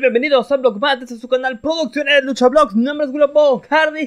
bienvenidos a Blog este su canal Producciones Lucha Blogs, mi nombre es Globo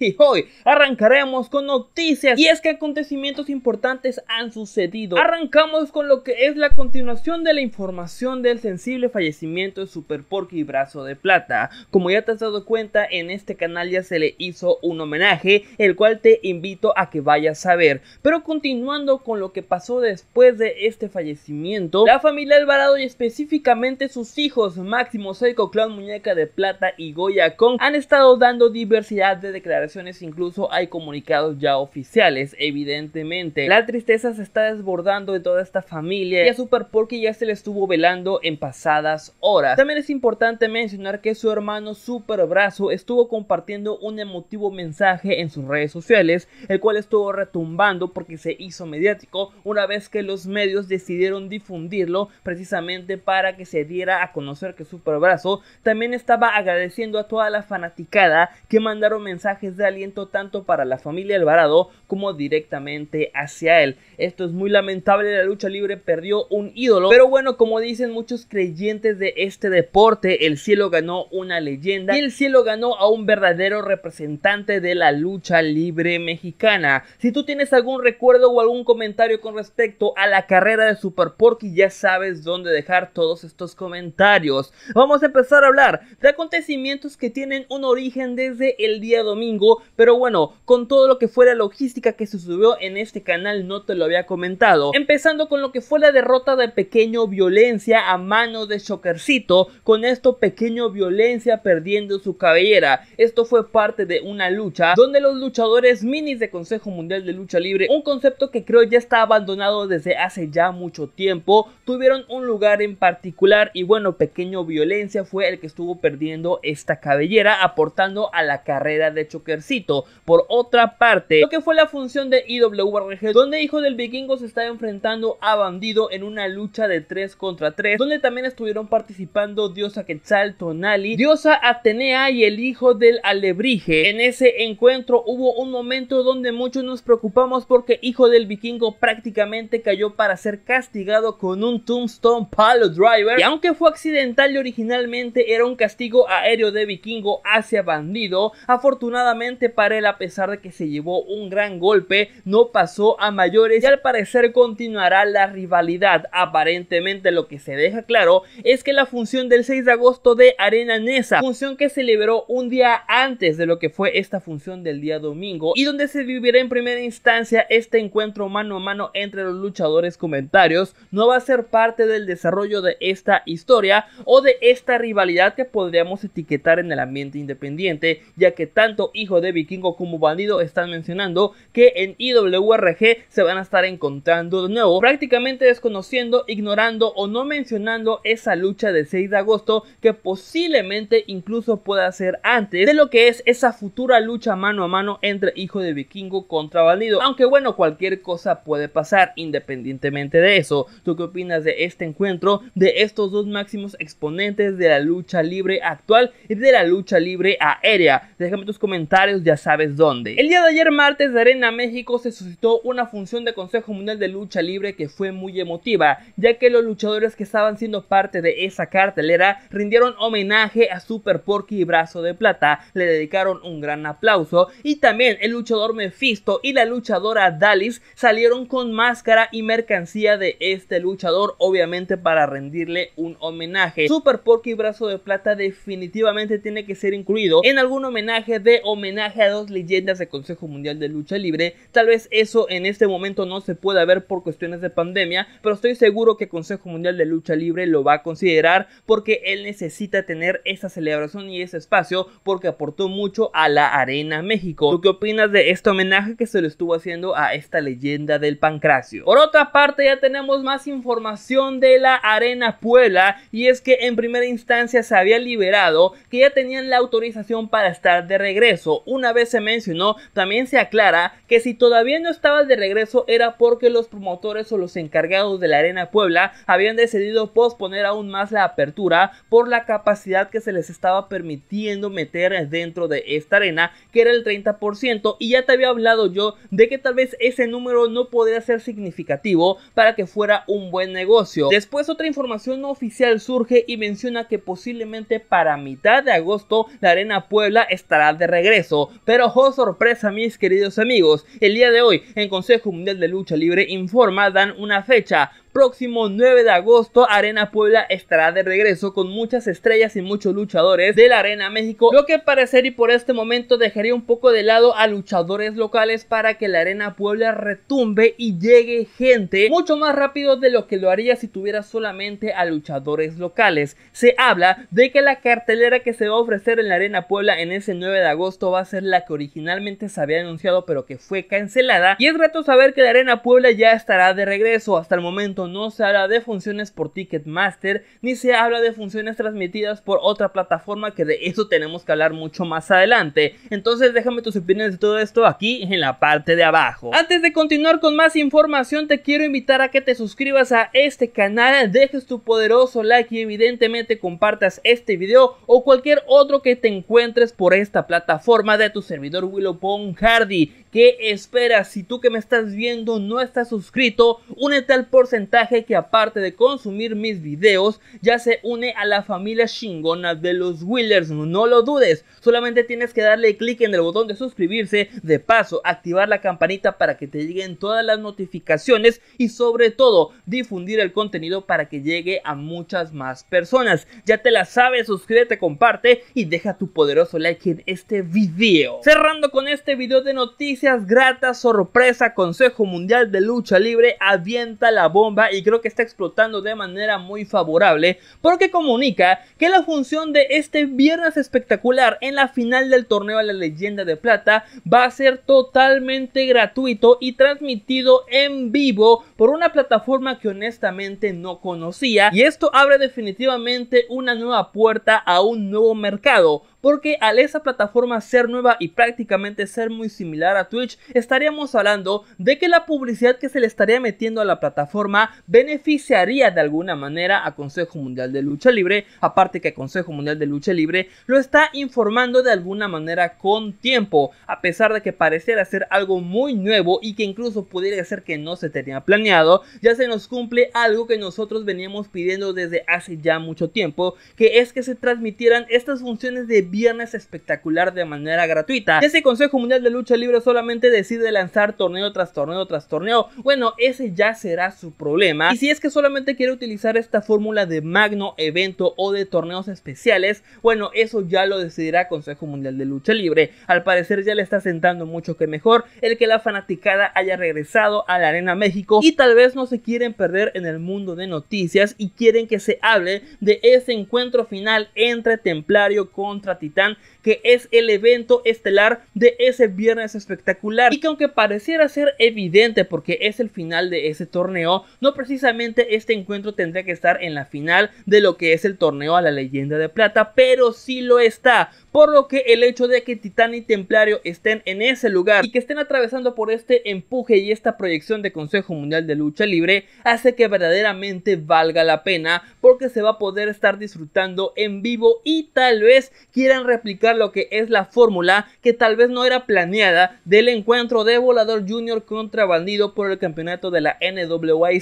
y hoy arrancaremos con noticias y es que acontecimientos importantes han sucedido. Arrancamos con lo que es la continuación de la información del sensible fallecimiento de Super Porky Brazo de Plata. Como ya te has dado cuenta, en este canal ya se le hizo un homenaje, el cual te invito a que vayas a ver. Pero continuando con lo que pasó después de este fallecimiento, la familia Alvarado y específicamente sus hijos Máximo Clon Muñeca de Plata y Goya Con han estado dando diversidad de declaraciones, incluso hay comunicados ya oficiales, evidentemente. La tristeza se está desbordando de toda esta familia y a Super Porky ya se le estuvo velando en pasadas horas. También es importante mencionar que su hermano Super Brazo estuvo compartiendo un emotivo mensaje en sus redes sociales, el cual estuvo retumbando porque se hizo mediático una vez que los medios decidieron difundirlo precisamente para que se diera a conocer que Super Brazo también estaba agradeciendo a toda la fanaticada que mandaron mensajes de aliento tanto para la familia Alvarado como directamente hacia él. Esto es muy lamentable, la lucha libre perdió un ídolo, pero bueno, como dicen muchos creyentes de este deporte, el cielo ganó una leyenda y el cielo ganó a un verdadero representante de la lucha libre mexicana. Si tú tienes algún recuerdo o algún comentario con respecto a la carrera de Super Porky, ya sabes dónde dejar todos estos comentarios. Vamos empezar a hablar de acontecimientos que tienen un origen desde el día domingo, pero bueno, con todo lo que fue la logística que se subió en este canal no te lo había comentado, empezando con lo que fue la derrota de Pequeño Violencia a mano de Shockercito con esto Pequeño Violencia perdiendo su cabellera, esto fue parte de una lucha donde los luchadores minis de Consejo Mundial de Lucha Libre, un concepto que creo ya está abandonado desde hace ya mucho tiempo, tuvieron un lugar en particular y bueno, Pequeño Violencia fue el que estuvo perdiendo esta cabellera, aportando a la carrera de Chokercito. Por otra parte, lo que fue la función de IWRG, donde Hijo del Vikingo se está enfrentando a Bandido en una lucha de 3 contra 3, donde también estuvieron participando Diosa Quetzal, Tonali, Diosa Atenea y el Hijo del Alebrije. En ese encuentro hubo un momento donde muchos nos preocupamos porque Hijo del Vikingo prácticamente cayó para ser castigado con un Tombstone Palo Driver, y aunque fue accidental y original era un castigo aéreo de vikingo hacia bandido. Afortunadamente para él, a pesar de que se llevó un gran golpe, no pasó a mayores y al parecer continuará la rivalidad. Aparentemente lo que se deja claro es que la función del 6 de agosto de Arena Nesa, función que se liberó un día antes de lo que fue esta función del día domingo y donde se vivirá en primera instancia este encuentro mano a mano entre los luchadores comentarios, no va a ser parte del desarrollo de esta historia o de esta rivalidad que podríamos etiquetar en el ambiente independiente, ya que tanto hijo de vikingo como bandido están mencionando que en IWRG se van a estar encontrando de nuevo, prácticamente desconociendo, ignorando o no mencionando esa lucha del 6 de agosto que posiblemente incluso pueda ser antes de lo que es esa futura lucha mano a mano entre hijo de vikingo contra bandido, aunque bueno, cualquier cosa puede pasar independientemente de eso. ¿Tú qué opinas de este encuentro de estos dos máximos exponentes de de la lucha libre actual y de la lucha libre aérea. Déjame tus comentarios, ya sabes dónde. El día de ayer martes de Arena México se suscitó una función de Consejo Mundial de Lucha Libre que fue muy emotiva, ya que los luchadores que estaban siendo parte de esa cartelera rindieron homenaje a Super Porky y Brazo de Plata, le dedicaron un gran aplauso y también el luchador Mephisto y la luchadora Dallis salieron con máscara y mercancía de este luchador, obviamente para rendirle un homenaje. Super Porky Brazo de Plata definitivamente tiene que ser incluido en algún homenaje de homenaje a dos leyendas del Consejo Mundial de Lucha Libre. Tal vez eso en este momento no se pueda ver por cuestiones de pandemia, pero estoy seguro que Consejo Mundial de Lucha Libre lo va a considerar porque él necesita tener esa celebración y ese espacio porque aportó mucho a la Arena México. ¿Tú qué opinas de este homenaje que se le estuvo haciendo a esta leyenda del pancracio? Por otra parte, ya tenemos más información de la Arena Puebla y es que en primera instancia se había liberado que ya tenían la autorización para estar de regreso. Una vez se mencionó, también se aclara que si todavía no estaba de regreso era porque los promotores o los encargados de la Arena Puebla habían decidido posponer aún más la apertura por la capacidad que se les estaba permitiendo meter dentro de esta arena, que era el 30%, y ya te había hablado yo de que tal vez ese número no podría ser significativo para que fuera un buen negocio. Después otra información no oficial surge y menciona que posiblemente para mitad de agosto la Arena Puebla estará de regreso. Pero oh sorpresa mis queridos amigos, el día de hoy en Consejo Mundial de Lucha Libre informa dan una fecha próximo 9 de agosto, Arena Puebla estará de regreso con muchas estrellas y muchos luchadores de la Arena México, lo que parecer y por este momento dejaría un poco de lado a luchadores locales para que la Arena Puebla retumbe y llegue gente mucho más rápido de lo que lo haría si tuviera solamente a luchadores locales. Se habla de que la cartelera que se va a ofrecer en la Arena Puebla en ese 9 de agosto va a ser la que originalmente se había anunciado pero que fue cancelada y es rato saber que la Arena Puebla ya estará de regreso hasta el momento no se habla de funciones por Ticketmaster ni se habla de funciones transmitidas por otra plataforma que de eso tenemos que hablar mucho más adelante. Entonces déjame tus opiniones de todo esto aquí en la parte de abajo. Antes de continuar con más información te quiero invitar a que te suscribas a este canal, dejes tu poderoso like y evidentemente compartas este video o cualquier otro que te encuentres por esta plataforma de tu servidor Willow Pong Hardy. ¿Qué esperas? Si tú que me estás viendo no estás suscrito, únete al porcentaje que aparte de consumir mis videos ya se une a la familia chingona de los Willers. No lo dudes, solamente tienes que darle clic en el botón de suscribirse, de paso activar la campanita para que te lleguen todas las notificaciones y sobre todo difundir el contenido para que llegue a muchas más personas. Ya te la sabes, suscríbete, comparte y deja tu poderoso like en este video. Cerrando con este video de noticias gratas, sorpresa, Consejo Mundial de Lucha Libre avienta la bomba y creo que está explotando de manera muy favorable porque comunica que la función de este viernes espectacular en la final del torneo a la leyenda de plata va a ser totalmente gratuito y transmitido en vivo por una plataforma que honestamente no conocía y esto abre definitivamente una nueva puerta a un nuevo mercado porque al esa plataforma ser nueva y prácticamente ser muy similar a Twitch, estaríamos hablando de que la publicidad que se le estaría metiendo a la plataforma beneficiaría de alguna manera a Consejo Mundial de Lucha Libre, aparte que Consejo Mundial de Lucha Libre lo está informando de alguna manera con tiempo, a pesar de que pareciera ser algo muy nuevo y que incluso pudiera ser que no se tenía planeado, ya se nos cumple algo que nosotros veníamos pidiendo desde hace ya mucho tiempo, que es que se transmitieran estas funciones de viernes espectacular de manera gratuita. Ese Consejo Mundial de Lucha Libre solamente decide lanzar torneo tras torneo tras torneo. Bueno, ese ya será su problema y si es que solamente quiere utilizar esta fórmula de magno evento o de torneos especiales, bueno, eso ya lo decidirá Consejo Mundial de Lucha Libre. Al parecer ya le está sentando mucho que mejor el que la fanaticada haya regresado a la Arena México y tal vez no se quieren perder en el mundo de noticias y quieren que se hable de ese encuentro final entre Templario contra Titán, que es el evento estelar de ese viernes espectacular y que aunque pareciera ser evidente porque es el final de ese torneo, no precisamente este encuentro tendría que estar en la final de lo que es el torneo a la leyenda de plata, pero sí lo está. Por lo que el hecho de que Titán y Templario estén en ese lugar y que estén atravesando por este empuje y esta proyección de Consejo Mundial de Lucha Libre hace que verdaderamente valga la pena porque se va a poder estar disfrutando en vivo y tal vez quieran replicar lo que es la fórmula que tal vez no era planeada del encuentro de Volador Junior contra Bandido por el campeonato de la NWA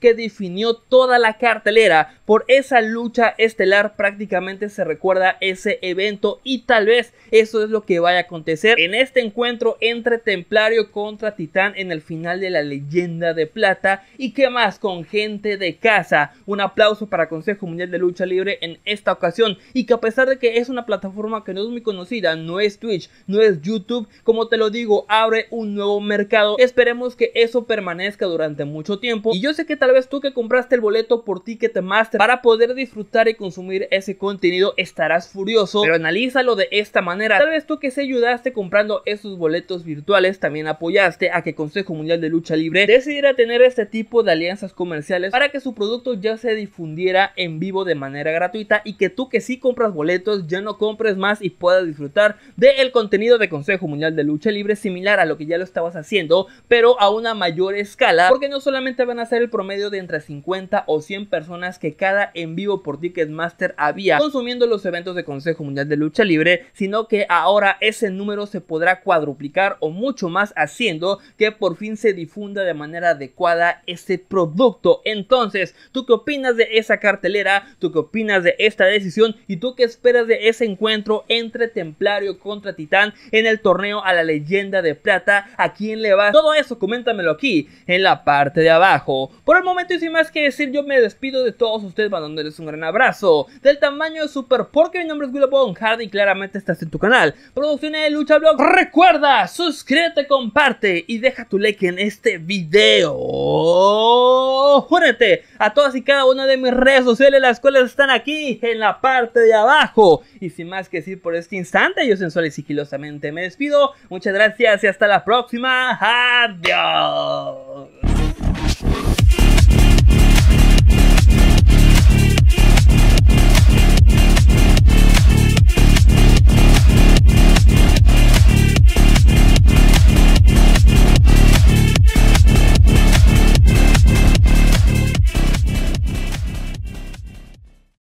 que definió toda la cartelera. Por esa lucha estelar prácticamente se recuerda ese evento y tal vez eso es lo que vaya a acontecer en este encuentro entre Templario contra Titán en el final de la leyenda de plata y qué más con gente de casa. Un aplauso para Consejo Mundial de Lucha Libre en esta ocasión y que a pesar de que es una plataforma que no es muy conocida, no es Twitch, no es YouTube, como te lo digo, abre un nuevo mercado. Esperemos que eso permanezca durante mucho tiempo y yo sé que tal vez tú que compraste el boleto por Ticketmaster para poder disfrutar y consumir ese contenido estarás furioso, pero analízalo de esta manera. Tal vez tú que se ayudaste comprando esos boletos virtuales también apoyaste a que Consejo Mundial de Lucha Libre decidiera tener este tipo de alianzas comerciales para que su producto ya se difundiera en vivo de manera gratuita y que tú que sí compras boletos ya no compres más y puedas disfrutar del contenido de Consejo Mundial de Lucha Libre similar a lo que ya lo estabas haciendo, pero a una mayor escala, porque no solamente van a ser el promedio de entre 50 o 100 personas que cada en vivo por Ticketmaster había consumiendo los eventos de Consejo Mundial de Lucha Libre, sino que ahora ese número se podrá cuadruplicar o mucho más haciendo que por fin se difunda de manera adecuada ese producto. Entonces, ¿tú qué opinas de esa cartelera? ¿Tú qué opinas de esta decisión? ¿Y tú qué esperas de ese encuentro entre Templario contra Titán en el torneo a la leyenda de plata? ¿A quién le va? Todo eso coméntamelo aquí en la parte de abajo. Por el momento y sin más que decir, yo me despido de todos ustedes mandándoles un gran abrazo. Del tamaño de Super Porque mi nombre es Willow Hardy y claramente estás en tu canal. Producciones de Lucha Blog. Recuerda, suscríbete, comparte y deja tu like en este video. Júrate a todas y cada una de mis redes sociales, las cuales están aquí en la parte de abajo. Y sin más que decir por este instante, yo sensual y sigilosamente me despido. Muchas gracias y hasta la próxima. Adiós.